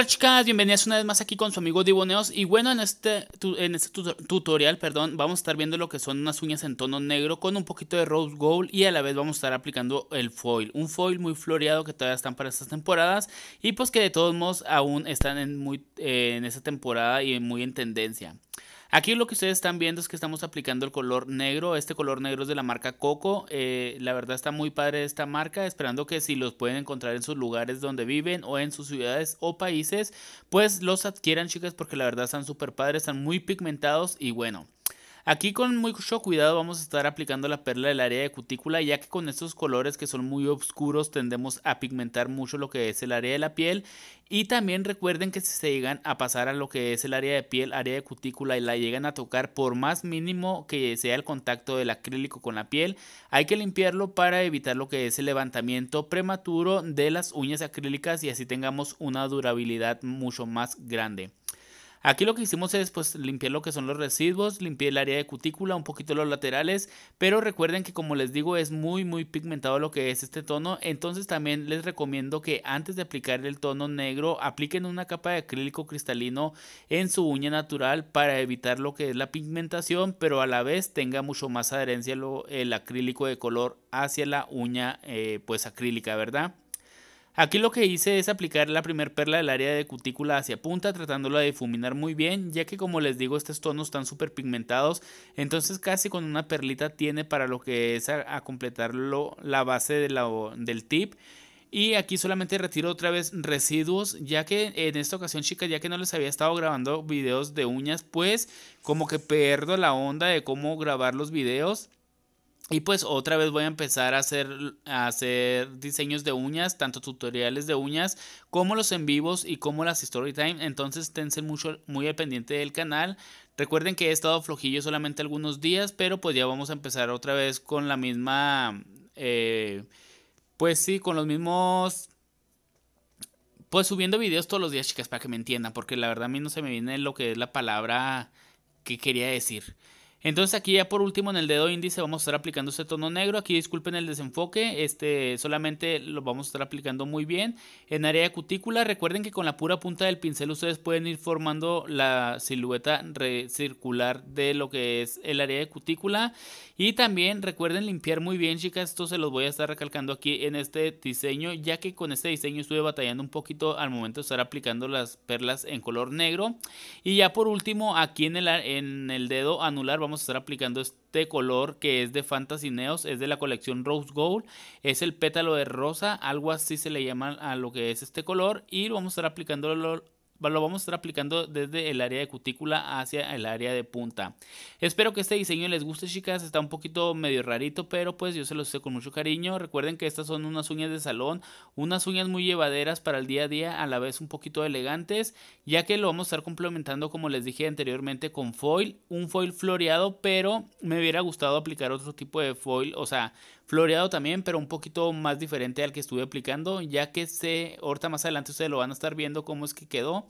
Hola chicas, bienvenidas una vez más aquí con su amigo Diboneos y bueno, en este, en este tutorial, perdón, vamos a estar viendo lo que son unas uñas en tono negro con un poquito de rose gold y a la vez vamos a estar aplicando el foil, un foil muy floreado que todavía están para estas temporadas y pues que de todos modos aún están en, muy, eh, en esta temporada y muy en tendencia. Aquí lo que ustedes están viendo es que estamos aplicando el color negro. Este color negro es de la marca Coco. Eh, la verdad está muy padre esta marca. Esperando que si los pueden encontrar en sus lugares donde viven o en sus ciudades o países, pues los adquieran chicas porque la verdad están súper padres, están muy pigmentados y bueno. Aquí con mucho cuidado vamos a estar aplicando la perla del área de cutícula ya que con estos colores que son muy oscuros tendemos a pigmentar mucho lo que es el área de la piel y también recuerden que si se llegan a pasar a lo que es el área de piel, área de cutícula y la llegan a tocar por más mínimo que sea el contacto del acrílico con la piel, hay que limpiarlo para evitar lo que es el levantamiento prematuro de las uñas acrílicas y así tengamos una durabilidad mucho más grande. Aquí lo que hicimos es pues limpiar lo que son los residuos, limpiar el área de cutícula, un poquito los laterales, pero recuerden que como les digo es muy muy pigmentado lo que es este tono, entonces también les recomiendo que antes de aplicar el tono negro apliquen una capa de acrílico cristalino en su uña natural para evitar lo que es la pigmentación, pero a la vez tenga mucho más adherencia el acrílico de color hacia la uña eh, pues acrílica, ¿verdad? Aquí lo que hice es aplicar la primer perla del área de cutícula hacia punta, tratándola de difuminar muy bien, ya que como les digo, estos tonos están súper pigmentados, entonces casi con una perlita tiene para lo que es a, completarlo la base de la, del tip. Y aquí solamente retiro otra vez residuos, ya que en esta ocasión, chicas, ya que no les había estado grabando videos de uñas, pues como que pierdo la onda de cómo grabar los videos. Y pues otra vez voy a empezar a hacer, a hacer diseños de uñas, tanto tutoriales de uñas como los en vivos y como las story time. Entonces esténse mucho, muy al pendiente del canal. Recuerden que he estado flojillo solamente algunos días, pero pues ya vamos a empezar otra vez con la misma... Eh, pues sí, con los mismos pues subiendo videos todos los días, chicas, para que me entiendan, porque la verdad a mí no se me viene lo que es la palabra que quería decir. Entonces aquí ya por último en el dedo índice vamos a estar aplicando ese tono negro. Aquí disculpen el desenfoque, este solamente lo vamos a estar aplicando muy bien. En área de cutícula recuerden que con la pura punta del pincel ustedes pueden ir formando la silueta circular de lo que es el área de cutícula. Y también recuerden limpiar muy bien chicas, esto se los voy a estar recalcando aquí en este diseño ya que con este diseño estuve batallando un poquito al momento de estar aplicando las perlas en color negro. Y ya por último aquí en el, en el dedo anular vamos a estar aplicando este color que es de Fantasy Neos, es de la colección Rose Gold, es el pétalo de rosa, algo así se le llama a lo que es este color y vamos a estar aplicándolo lo vamos a estar aplicando desde el área de cutícula hacia el área de punta. Espero que este diseño les guste, chicas. Está un poquito medio rarito, pero pues yo se lo sé con mucho cariño. Recuerden que estas son unas uñas de salón, unas uñas muy llevaderas para el día a día, a la vez un poquito elegantes, ya que lo vamos a estar complementando, como les dije anteriormente, con foil, un foil floreado, pero me hubiera gustado aplicar otro tipo de foil, o sea, floreado también, pero un poquito más diferente al que estuve aplicando, ya que se, ahorita más adelante ustedes lo van a estar viendo cómo es que quedó.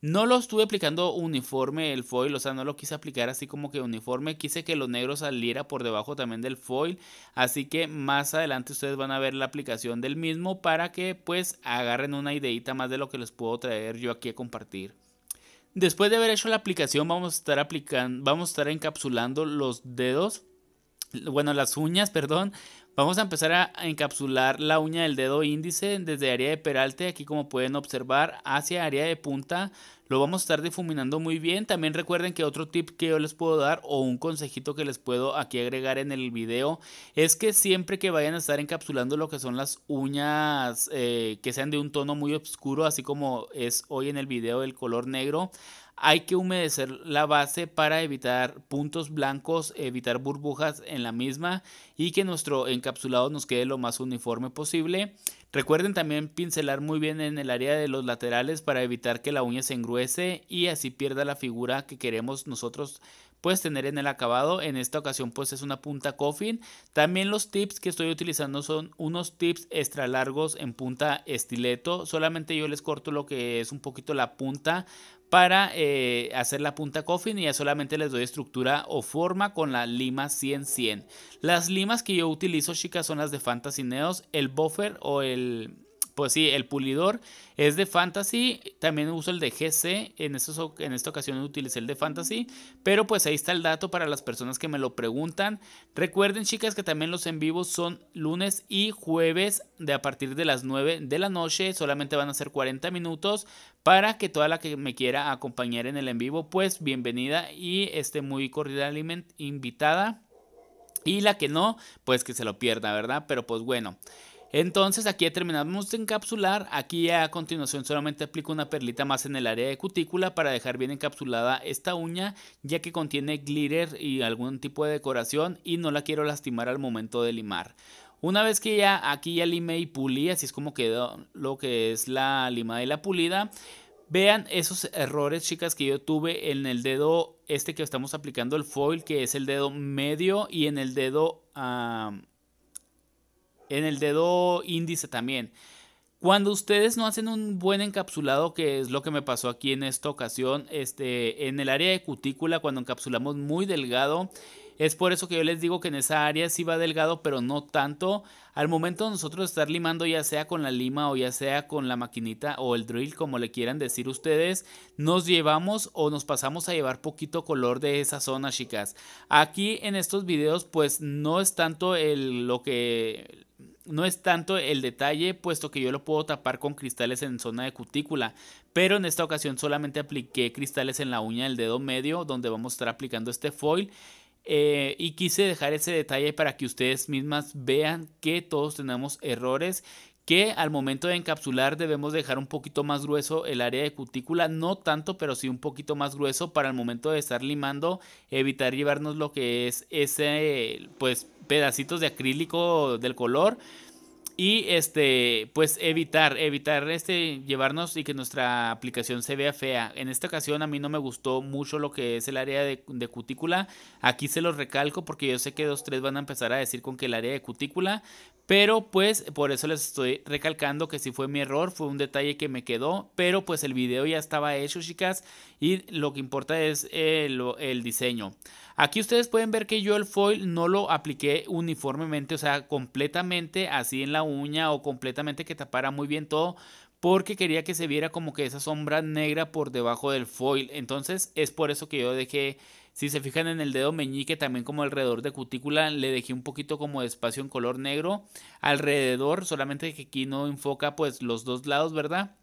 No lo estuve aplicando uniforme el foil, o sea, no lo quise aplicar así como que uniforme, quise que lo negro saliera por debajo también del foil, así que más adelante ustedes van a ver la aplicación del mismo para que pues agarren una ideita más de lo que les puedo traer yo aquí a compartir. Después de haber hecho la aplicación vamos a estar aplicando, vamos a estar encapsulando los dedos bueno, las uñas, perdón, Vamos a empezar a encapsular la uña del dedo índice desde área de peralte, aquí como pueden observar, hacia área de punta, lo vamos a estar difuminando muy bien. También recuerden que otro tip que yo les puedo dar o un consejito que les puedo aquí agregar en el video es que siempre que vayan a estar encapsulando lo que son las uñas eh, que sean de un tono muy oscuro, así como es hoy en el video el color negro, hay que humedecer la base para evitar puntos blancos, evitar burbujas en la misma y que nuestro encapsulado nos quede lo más uniforme posible. Recuerden también pincelar muy bien en el área de los laterales para evitar que la uña se engruese y así pierda la figura que queremos nosotros pues tener en el acabado. En esta ocasión pues es una punta coffin. También los tips que estoy utilizando son unos tips extra largos en punta estileto. Solamente yo les corto lo que es un poquito la punta para eh, hacer la punta coffin y ya solamente les doy estructura o forma con la lima 100-100. Las limas que yo utilizo, chicas, son las de Fantasy Neos, el buffer o el pues sí, el pulidor es de Fantasy. También uso el de GC. En, esta ocasión utilicé el de Fantasy. Pero pues ahí está el dato para las personas que me lo preguntan. Recuerden, chicas, que también los en vivos son lunes y jueves de a partir de las 9 de la noche. Solamente van a ser 40 minutos. Para que toda la que me quiera acompañar en el en vivo, pues bienvenida y esté muy cordialmente invitada. Y la que no, pues que se lo pierda, ¿verdad? Pero pues bueno. Entonces aquí ya terminamos de encapsular, aquí ya a continuación solamente aplico una perlita más en el área de cutícula para dejar bien encapsulada esta uña ya que contiene glitter y algún tipo de decoración y no la quiero lastimar al momento de limar. Una vez que ya aquí ya limé y pulí, así es como quedó lo que es la limada y la pulida. Vean esos errores, chicas, que yo tuve en el dedo este que estamos aplicando el foil, que es el dedo medio, y en el dedo... Ah, en el dedo índice también. Cuando ustedes no hacen un buen encapsulado, que es lo que me pasó aquí en esta ocasión, este, en el área de cutícula, cuando encapsulamos muy delgado, es por eso que yo les digo que en esa área sí va delgado, pero no tanto. Al momento de nosotros estar limando, ya sea con la lima o ya sea con la maquinita o el drill, como le quieran decir ustedes, nos llevamos o nos pasamos a llevar poquito color de esa zona, chicas. Aquí en estos videos, pues no es tanto el, lo que no es tanto el detalle, puesto que yo lo puedo tapar con cristales en zona de cutícula, pero en esta ocasión solamente apliqué cristales en la uña del dedo medio, donde vamos a estar aplicando este foil. Eh, y quise dejar ese detalle para que ustedes mismas vean que todos tenemos errores, que al momento de encapsular debemos dejar un poquito más grueso el área de cutícula, no tanto, pero sí un poquito más grueso para el momento de estar limando, evitar llevarnos lo que es ese, pues, pedacitos de acrílico del color. Y este, pues evitar, evitar este, llevarnos y que nuestra aplicación se vea fea. En esta ocasión a mí no me gustó mucho lo que es el área de, cutícula. Aquí se lo recalco porque yo sé que dos, tres van a empezar a decir con que el área de cutícula. Pero pues por eso les estoy recalcando que si fue mi error, fue un detalle que me quedó. Pero pues el video ya estaba hecho, chicas. Y lo que importa es eh, el diseño. Aquí ustedes pueden ver que yo el foil no lo apliqué uniformemente, o sea, completamente así en la uña o completamente que tapara muy bien todo porque quería que se viera como que esa sombra negra por debajo del foil. Entonces es por eso que yo dejé, si se fijan en el dedo meñique, también como alrededor de cutícula, le dejé un poquito como de espacio en color negro alrededor, solamente que aquí no enfoca pues los dos lados, ¿verdad?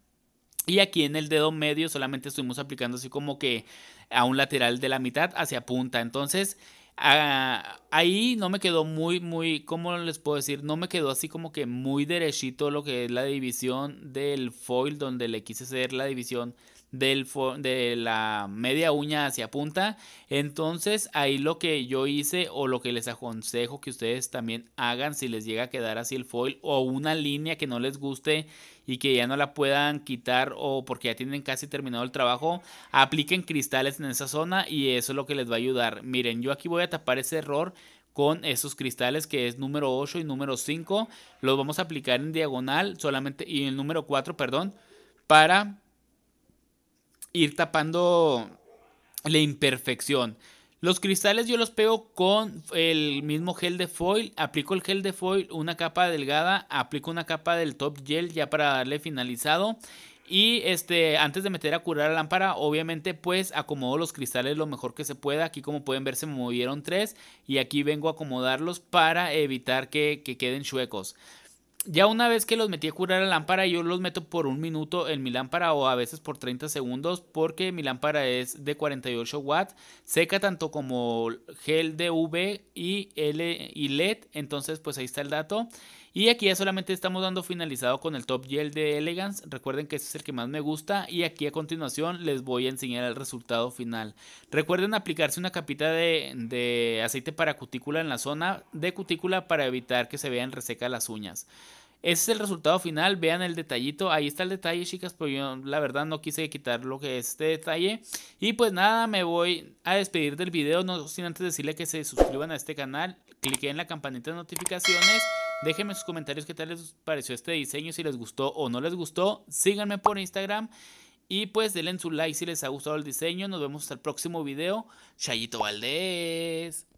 Y aquí en el dedo medio solamente estuvimos aplicando así como que a un lateral de la mitad hacia punta. Entonces Ah, ahí no me quedó muy, muy, ¿cómo les puedo decir? No me quedó así como que muy derechito lo que es la división del foil, donde le quise hacer la división de la media uña hacia punta. Entonces ahí lo que yo hice o lo que les aconsejo que ustedes también hagan si les llega a quedar así el foil o una línea que no les guste y que ya no la puedan quitar o porque ya tienen casi terminado el trabajo, apliquen cristales en esa zona y eso es lo que les va a ayudar. Miren, yo aquí voy a tapar ese error con esos cristales que es número 8 y número 5. Los vamos a aplicar en diagonal solamente y el número 4, perdón, para ir tapando la imperfección. Los cristales yo los pego con el mismo gel de foil. Aplico el gel de foil, una capa delgada, aplico una capa del top gel ya para darle finalizado. Y este, antes de meter a curar la lámpara, obviamente pues acomodo los cristales lo mejor que se pueda. Aquí como pueden ver se me movieron tres y aquí vengo a acomodarlos para evitar que, que queden chuecos. Ya una vez que los metí a curar la lámpara, yo los meto por un minuto en mi lámpara o a veces por 30 segundos porque mi lámpara es de 48 watts, seca tanto como gel de UV y, L y LED, entonces pues ahí está el dato. Y aquí ya solamente estamos dando finalizado con el top gel de Elegance. Recuerden que este es el que más me gusta y aquí a continuación les voy a enseñar el resultado final. Recuerden aplicarse una capita de, aceite para cutícula en la zona de cutícula para evitar que se vean resecas las uñas. Ese es el resultado final, vean el detallito, ahí está el detalle chicas, pero yo la verdad no quise quitar lo que es este detalle. Y pues nada, me voy a despedir del video, no sin antes decirle que se suscriban a este canal, cliquen en la campanita de notificaciones Déjenme sus comentarios qué tal les pareció este diseño, si les gustó o no les gustó. Síganme por Instagram y pues denle su like si les ha gustado el diseño. Nos vemos hasta el próximo video. Chayito Valdés.